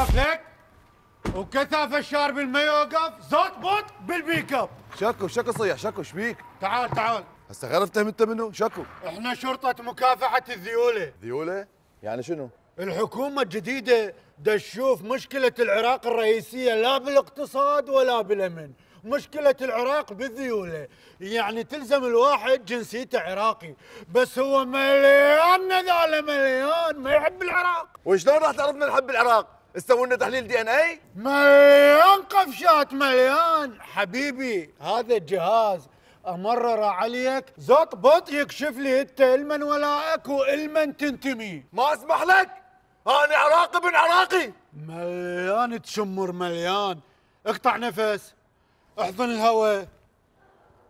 وقف لك وكثافه الشارب ما يوقف زوت بوت بالبيك اب شكو شكو صيح شكو شبيك تعال تعال هسه غير انت منه شكو احنا شرطه مكافحه الذيوله ذيوله يعني شنو الحكومه الجديده تشوف مشكله العراق الرئيسيه لا بالاقتصاد ولا بالامن مشكلة العراق بالذيولة يعني تلزم الواحد جنسيته عراقي بس هو مليان نذالة مليان ما يحب العراق وشلون راح تعرف من يحب العراق استووا لنا تحليل دي ان اي مليون قفشات مليان حبيبي هذا الجهاز امرر عليك زط بط يكشف لي انت المن ولائك والمن تنتمي ما اسمح لك انا عراقي بن عراقي مليان تشمر مليان اقطع نفس احضن الهواء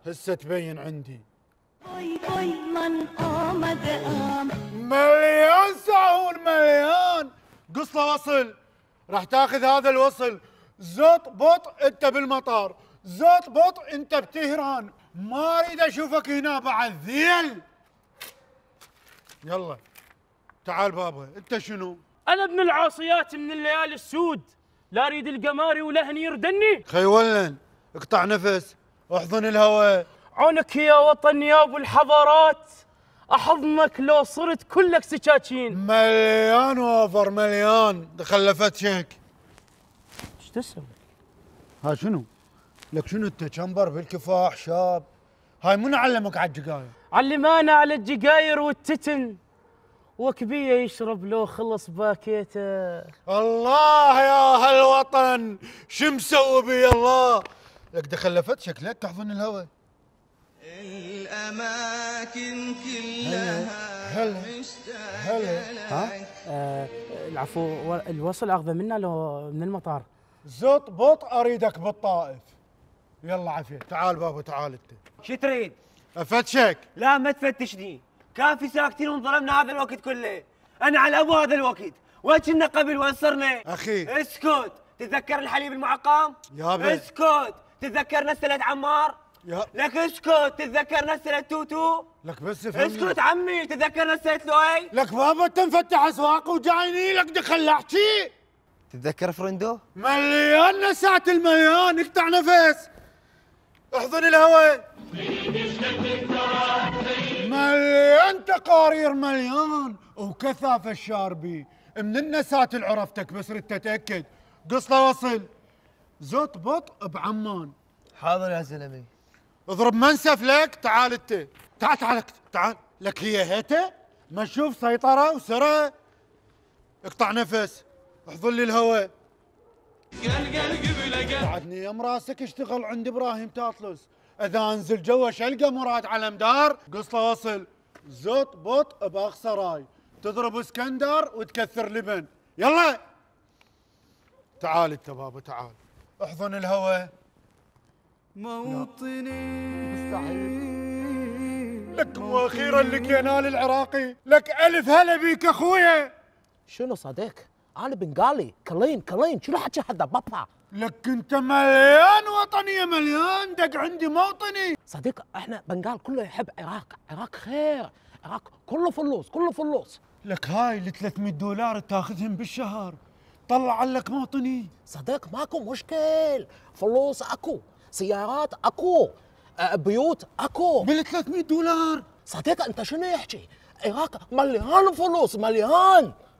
هسه تبين عندي باي باي من قام مليان سعون مليان قصة وصل راح تاخذ هذا الوصل زوط بط انت بالمطار زوط بط انت بتهران ما اريد اشوفك هنا بعد ذيل يلا تعال بابا انت شنو انا ابن العاصيات من الليالي السود لا اريد القماري هني يردني خي ولن اقطع نفس احضن الهواء عونك يا وطن يا ابو الحضارات احضنك لو صرت كلك سكاكين مليان اوفر مليان خلفت شيك ايش تسوي؟ ها شنو؟ لك شنو انت كمبر بالكفاح شاب هاي من علمك على الجقاير؟ علمانا على الجقاير والتتن وكبيه يشرب لو خلص باكيته الله يا هالوطن شو مسوي بي الله لك دخل لفت شكلك تحضن الهواء إيه. الأماكن كلها هل هل ها آه العفو الوصل أغبى منا لو من المطار زط بط أريدك بالطائف يلا عافية تعال بابا تعال أنت شو تريد؟ أفتشك لا ما تفتشني كافي ساكتين وانظلمنا هذا الوقت كله أنا على أبو هذا الوقت وين كنا قبل وين صرنا؟ أخي اسكت تتذكر الحليب المعقم؟ يا بي. اسكت تتذكر نسلة عمار؟ لك اسكت تتذكر نسله توتو لك بس فهمني اسكت عمي تتذكر نسله لؤي لك بابا تنفتح اسواق وجايني لك دخل احكي تتذكر فرندو مليان نسعة المليان اقطع نفس احضن الهواء مليان تقارير مليان وكثافة الشاربي من النسات العرفتك بس ردت تتأكد قص وصل زوت بط بعمان حاضر يا زلمي اضرب منسف لك تعال انت تعال تعال تعال لك هي هيته ما تشوف سيطرة وسرعة اقطع نفس احضر لي الهواء بعدني يا مراسك اشتغل عند ابراهيم تاطلس اذا انزل جوا شلقه مراد على مدار له وصل زط بط باخ سراي تضرب اسكندر وتكثر لبن يلا تعال انت بابا تعال احضن الهواء موطني مستحيل لك واخيرا لك يا نال العراقي لك الف هلا بيك اخويا شنو صديق انا بنغالي كلين كلين شنو حكي هذا بابا لك انت مليان وطنية مليان دق عندي موطني صديق احنا بنغال كله يحب عراق عراق خير عراق كله فلوس كله فلوس لك هاي ال 300 دولار تاخذهم بالشهر طلع لك موطني صديق ماكو مشكل فلوس اكو سيارات اكو آه، بيوت اكو بال 300 دولار صديقة انت شنو يحكي العراق مليان فلوس مليان